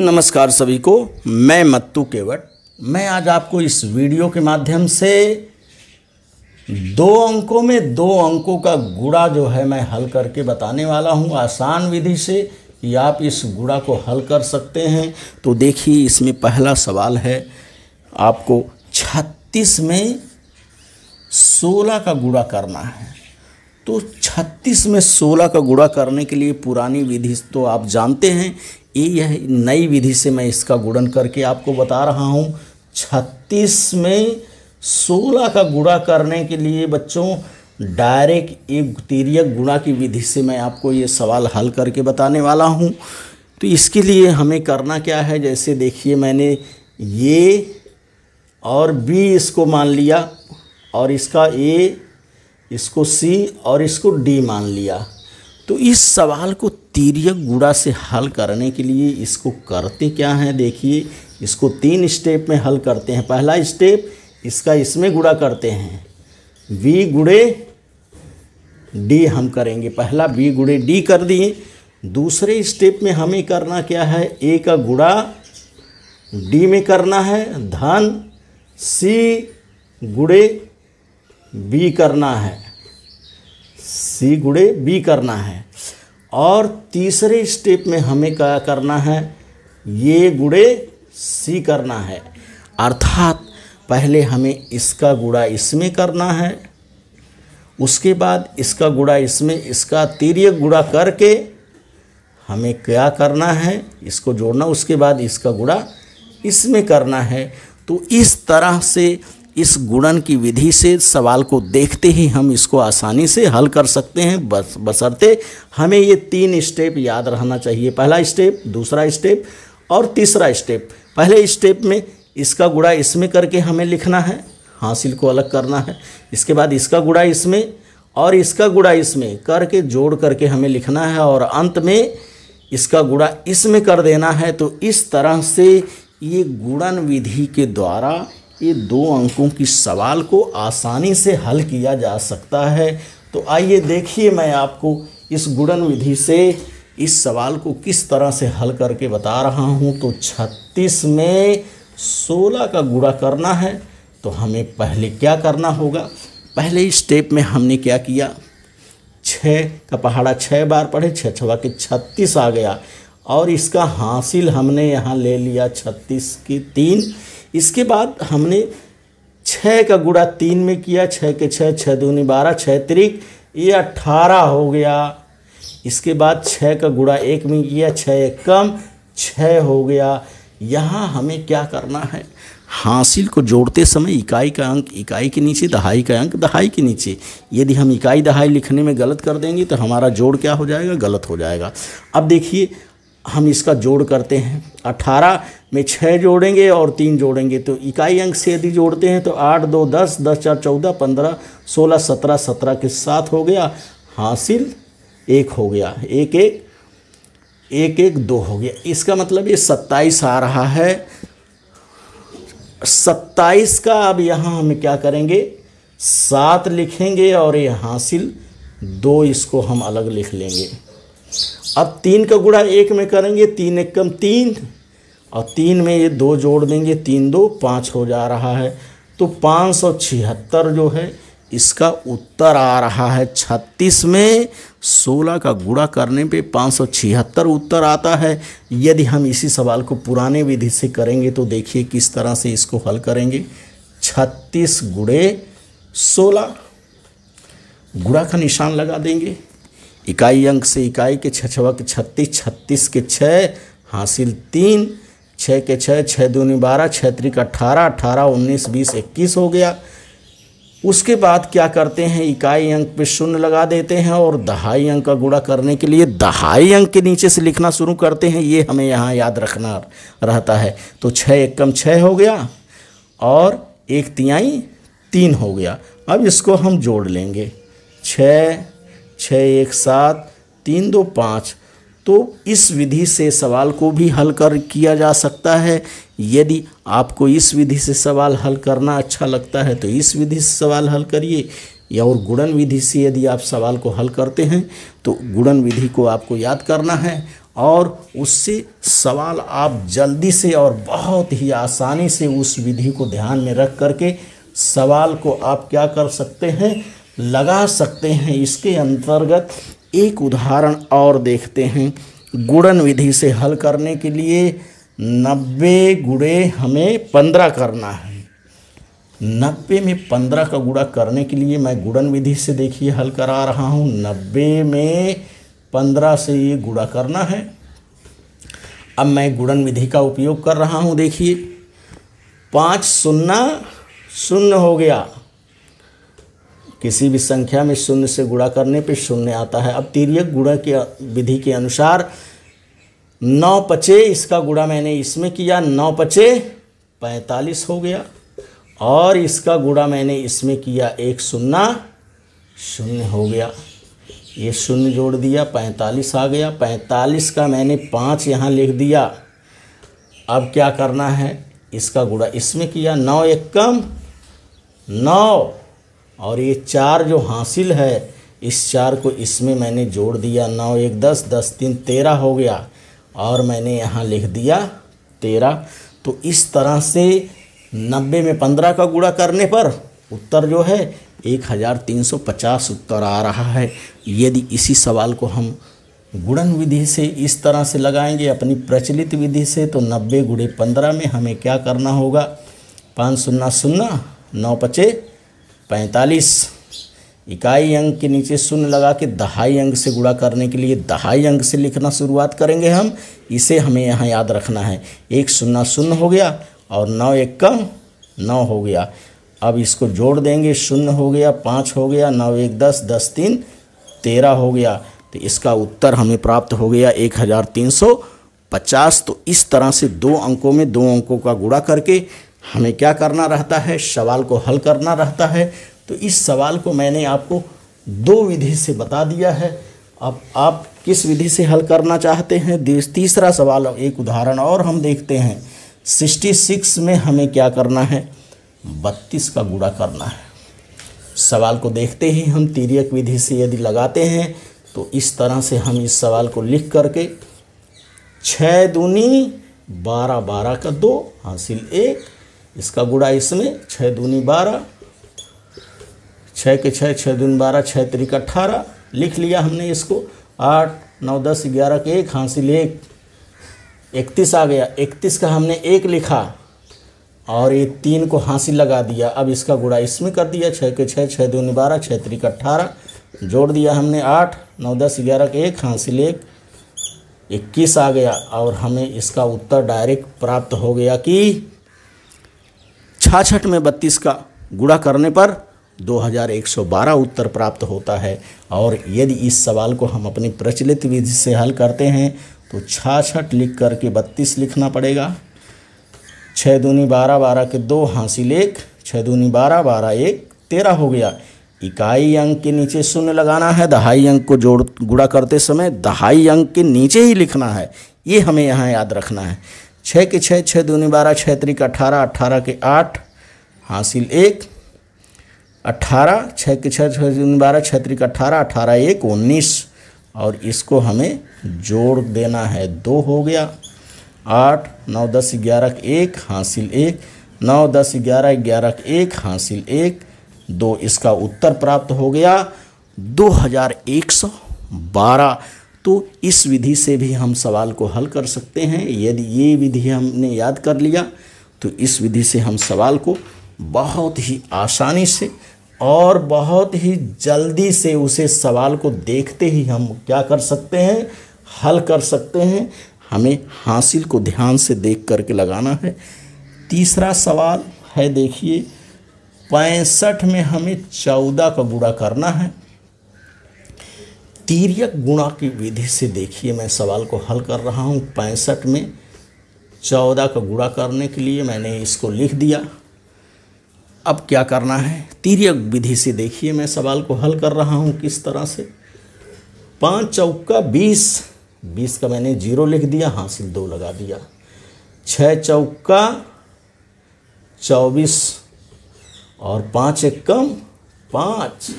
नमस्कार सभी को मैं मत्तू केवट मैं आज आपको इस वीडियो के माध्यम से दो अंकों में दो अंकों का गुड़ा जो है मैं हल करके बताने वाला हूं आसान विधि से कि आप इस गुड़ा को हल कर सकते हैं तो देखिए इसमें पहला सवाल है आपको छत्तीस में सोलह का गुड़ा करना है तो छत्तीस में सोलह का गुड़ा करने के लिए पुरानी विधि तो आप जानते हैं ये यह नई विधि से मैं इसका गुड़न करके आपको बता रहा हूँ छत्तीस में सोलह का गुड़ा करने के लिए बच्चों डायरेक्ट एक तीरियक गुणा की विधि से मैं आपको ये सवाल हल करके बताने वाला हूँ तो इसके लिए हमें करना क्या है जैसे देखिए मैंने ये और बी इसको मान लिया और इसका ए इसको सी और इसको डी मान लिया तो इस सवाल को तीरिय गुड़ा से हल करने के लिए इसको करते क्या हैं देखिए इसको तीन स्टेप में हल करते हैं पहला स्टेप इसका इसमें गुड़ा करते हैं वी गुड़े डी हम करेंगे पहला बी गुड़े डी कर दिए दूसरे स्टेप में हमें करना क्या है ए का गुड़ा डी में करना है धन सी गुड़े बी करना है सी गुड़े बी करना है और तीसरे स्टेप में हमें क्या करना है ये गुड़े सी करना है अर्थात पहले हमें इसका गुड़ा इसमें करना है उसके बाद इसका गुड़ा इसमें इसका तीर्य गुड़ा करके हमें क्या करना है इसको जोड़ना उसके बाद इसका गुड़ा इसमें करना है तो इस तरह से इस गुणन की विधि से सवाल को देखते ही हम इसको आसानी से हल कर सकते हैं बस बसरते हमें ये तीन स्टेप याद रहना चाहिए पहला स्टेप दूसरा स्टेप और तीसरा स्टेप पहले स्टेप में इसका गुड़ा इसमें करके हमें लिखना है हासिल को अलग करना है इसके बाद इसका गुड़ा इसमें और इसका गुड़ा इसमें करके जोड़ करके हमें लिखना है और अंत में इसका गुड़ा इसमें कर देना है तो इस तरह से ये गुणन विधि के द्वारा ये दो अंकों की सवाल को आसानी से हल किया जा सकता है तो आइए देखिए मैं आपको इस गुणन विधि से इस सवाल को किस तरह से हल करके बता रहा हूँ तो 36 में 16 का गुणा करना है तो हमें पहले क्या करना होगा पहले स्टेप में हमने क्या किया छः का पहाड़ा छः बार पढ़े छः छवा के छत्तीस आ गया और इसका हासिल हमने यहाँ ले लिया छत्तीस की तीन इसके बाद हमने छः का गुड़ा तीन में किया छः के छः छः दूनी बारह छः त्रिक ये अट्ठारह हो गया इसके बाद छः का गुड़ा एक में किया छः एक कम छः हो गया यहाँ हमें क्या करना है हासिल को जोड़ते समय इकाई का अंक इकाई के नीचे दहाई का अंक दहाई के नीचे यदि हम इकाई दहाई लिखने में गलत कर देंगे तो हमारा जोड़ क्या हो जाएगा गलत हो जाएगा अब देखिए हम इसका जोड़ करते हैं अट्ठारह में छः जोड़ेंगे और तीन जोड़ेंगे तो इकाई अंक से यदि जोड़ते हैं तो आठ दो दस दस चार चौदह पंद्रह सोलह सत्रह सत्रह के साथ हो गया हासिल एक हो गया एक एक एक एक दो हो गया इसका मतलब ये सत्ताईस आ रहा है सत्ताईस का अब यहाँ हम क्या करेंगे सात लिखेंगे और ये हासिल दो इसको हम अलग लिख लेंगे अब तीन का गुड़ा एक में करेंगे तीन एक कम तीन और तीन में ये दो जोड़ देंगे तीन दो पाँच हो जा रहा है तो पाँच सौ छिहत्तर जो है इसका उत्तर आ रहा है छत्तीस में सोलह का गुड़ा करने पे पाँच सौ छिहत्तर उत्तर आता है यदि हम इसी सवाल को पुराने विधि से करेंगे तो देखिए किस तरह से इसको हल करेंगे छत्तीस गुड़े सोलह गुड़ा का निशान लगा देंगे इकाई अंक से इकाई के छवा के छत्तीस छत्तीस के छः हासिल तीन छः के छः छः दूनी बारह छः त्रिक अट्ठारह अट्ठारह उन्नीस बीस इक्कीस हो गया उसके बाद क्या करते हैं इकाई अंक पे शून्य लगा देते हैं और दहाई अंक का गुणा करने के लिए दहाई अंक के नीचे से लिखना शुरू करते हैं ये हमें यहाँ याद रखना रहता है तो छः एक कम छः हो गया और एक तिहाई तीन हो गया अब इसको हम जोड़ लेंगे छः छः एक सात तीन दो पाँच तो इस विधि से सवाल को भी हल कर किया जा सकता है यदि आपको इस विधि से सवाल हल करना अच्छा लगता है तो इस विधि से सवाल हल करिए या और गुणन विधि से यदि आप सवाल को हल करते हैं तो गुणन विधि को आपको याद करना है और उससे सवाल आप जल्दी से और बहुत ही आसानी से उस विधि को ध्यान में रख करके सवाल को आप क्या कर सकते हैं लगा सकते हैं इसके अंतर्गत एक उदाहरण और देखते हैं गुणन विधि से हल करने के लिए नब्बे गुड़े हमें पंद्रह करना है नब्बे में पंद्रह का गुड़ा करने के लिए मैं गुड़न विधि से देखिए हल करा रहा हूँ नब्बे में पंद्रह से ये गुड़ा करना है अब मैं गुड़न विधि का उपयोग कर रहा हूँ देखिए पाँच शून्ना शून्य हो गया किसी भी संख्या में शून्य से गुणा करने पर शून्य आता है अब तिरक गुणा के विधि के अनुसार नौ पचे इसका गुणा मैंने इसमें किया नौ पचे पैंतालीस हो गया और इसका गुणा मैंने इसमें किया एक शून्ना शून्य हो गया ये शून्य जोड़ दिया पैंतालीस आ गया पैंतालीस का मैंने पाँच यहाँ लिख दिया अब क्या करना है इसका गुणा इसमें किया नौ एक कम नौ और ये चार जो हासिल है इस चार को इसमें मैंने जोड़ दिया नौ एक दस दस तीन तेरह हो गया और मैंने यहाँ लिख दिया तेरह तो इस तरह से नब्बे में पंद्रह का गुड़ा करने पर उत्तर जो है एक हज़ार तीन सौ पचास उत्तर आ रहा है यदि इसी सवाल को हम गुणन विधि से इस तरह से लगाएंगे अपनी प्रचलित विधि से तो नब्बे गुड़े पंद्रह में हमें क्या करना होगा पाँच शून्ना शून्ना नौ पचे पैंतालीस इकाई अंक के नीचे शून्य लगा के दहाई अंक से गुणा करने के लिए दहाई अंक से लिखना शुरुआत करेंगे हम इसे हमें यहाँ याद रखना है एक शून्य शून्य हो गया और नौ एक कम नौ हो गया अब इसको जोड़ देंगे शून्य हो गया पाँच हो गया नौ एक दस दस तीन तेरह हो गया तो इसका उत्तर हमें प्राप्त हो गया एक हज़ार तीन सौ पचास तो इस तरह से दो अंकों में दो अंकों का गुड़ा करके हमें क्या करना रहता है सवाल को हल करना रहता है तो इस सवाल को मैंने आपको दो विधि से बता दिया है अब आप किस विधि से हल करना चाहते हैं तीसरा सवाल एक उदाहरण और हम देखते हैं सिक्सटी सिक्स में हमें क्या करना है बत्तीस का गुड़ा करना है सवाल को देखते ही हम तीरियक विधि से यदि लगाते हैं तो इस तरह से हम इस सवाल को लिख करके छः दूनी बारह बारह का दो हासिल एक इसका गुड़ा इसमें छः दूनी बारह छः के छः छः दूनी बारह छः तरीक अट्ठारह लिख लिया हमने इसको आठ नौ दस ग्यारह के एक हासिल एक इकतीस आ गया इकतीस का हमने एक लिखा और ये तीन को हासिल लगा दिया अब इसका गुड़ा इसमें कर दिया छः के छः छः दूनी बारह छः तरीक अट्ठारह जोड़ दिया हमने आठ नौ दस ग्यारह के एक हासिल एक इक्कीस आ गया और हमें इसका उत्तर डायरेक्ट प्राप्त हो गया कि छाछठ में बत्तीस का गुड़ा करने पर 2112 उत्तर प्राप्त होता है और यदि इस सवाल को हम अपनी प्रचलित विधि से हल करते हैं तो छाछठ लिख करके बत्तीस लिखना पड़ेगा छः दूनी बारह बारह के दो हासिल एक छः दूनी बारह बारह एक तेरह हो गया इकाई अंक के नीचे शून्य लगाना है दहाई अंक को जोड़ गुड़ा करते समय दहाई अंक के नीचे ही लिखना है ये हमें यहाँ याद रखना है छः के छः छः दूनी बारह छः तरीक अठारह अठारह के आठ हासिल एक अट्ठारह छः के छः छः दूनी बारह छः तरीक अट्ठारह अठारह एक उन्नीस और इसको हमें जोड़ देना है दो हो गया आठ नौ दस ग्यारह के एक हासिल एक नौ दस ग्यारह ग्यारह एक हासिल एक दो इसका उत्तर प्राप्त हो गया दो हज़ार एक सौ बारह तो इस विधि से भी हम सवाल को हल कर सकते हैं यदि ये विधि हमने याद कर लिया तो इस विधि से हम सवाल को बहुत ही आसानी से और बहुत ही जल्दी से उसे सवाल को देखते ही हम क्या कर सकते हैं हल कर सकते हैं हमें हासिल को ध्यान से देख करके लगाना है तीसरा सवाल है देखिए पैंसठ में हमें चौदह का गुड़ा करना है तीर्यक गुणा की विधि से देखिए मैं सवाल को हल कर रहा हूँ पैंसठ में चौदह का गुणा करने के लिए मैंने इसको लिख दिया अब क्या करना है तीर्यक विधि से देखिए मैं सवाल को हल कर रहा हूँ किस तरह से पाँच चौका बीस बीस का मैंने जीरो लिख दिया हासिल दो लगा दिया छः चौका चौबीस और पाँच एक कम पाँच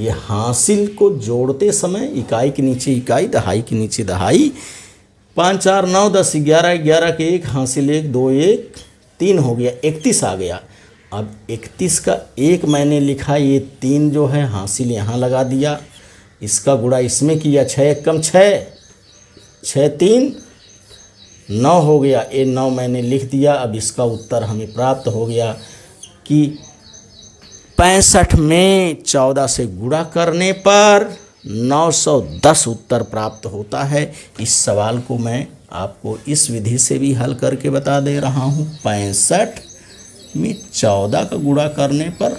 ये हासिल को जोड़ते समय इकाई के नीचे इकाई दहाई के नीचे दहाई पाँच चार नौ दस ग्यारह ग्यारह के एक हासिल एक दो एक तीन हो गया इकतीस आ गया अब इकतीस का एक मैंने लिखा ये तीन जो है हासिल यहाँ लगा दिया इसका गुड़ा इसमें किया छः एक कम छः छः तीन नौ हो गया ये नौ मैंने लिख दिया अब इसका उत्तर हमें प्राप्त हो गया कि पैंसठ में चौदह से गुणा करने पर 910 उत्तर प्राप्त होता है इस सवाल को मैं आपको इस विधि से भी हल करके बता दे रहा हूँ पैंसठ में चौदह का गुणा करने पर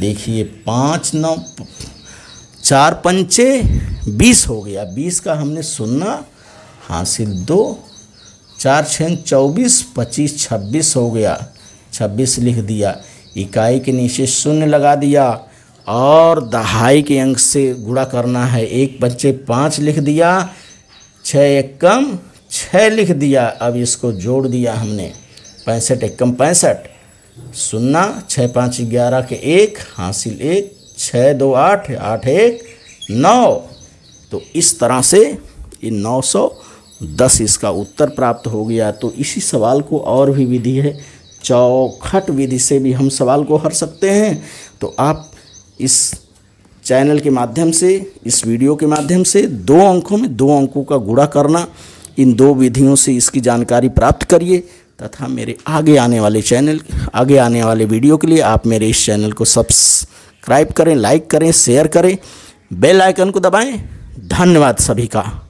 देखिए पाँच नौ चार पंचे बीस हो गया बीस का हमने सुनना हासिल दो चार छः चौबीस पच्चीस छब्बीस हो गया छब्बीस लिख दिया इकाई के नीचे शून्य लगा दिया और दहाई के अंक से गुड़ा करना है एक बच्चे पाँच लिख दिया छः एक कम छः लिख दिया अब इसको जोड़ दिया हमने पैंसठ एक कम पैंसठ सुनना छः पाँच ग्यारह के एक हासिल एक छः दो आठ आठ एक नौ तो इस तरह से ये नौ सौ दस इसका उत्तर प्राप्त हो गया तो इसी सवाल को और भी विधि है चौखट विधि से भी हम सवाल को हर सकते हैं तो आप इस चैनल के माध्यम से इस वीडियो के माध्यम से दो अंकों में दो अंकों का गुड़ा करना इन दो विधियों से इसकी जानकारी प्राप्त करिए तथा मेरे आगे आने वाले चैनल आगे आने वाले वीडियो के लिए आप मेरे इस चैनल को सब्सक्राइब करें लाइक करें शेयर करें बेल आइकन को दबाएं धन्यवाद सभी का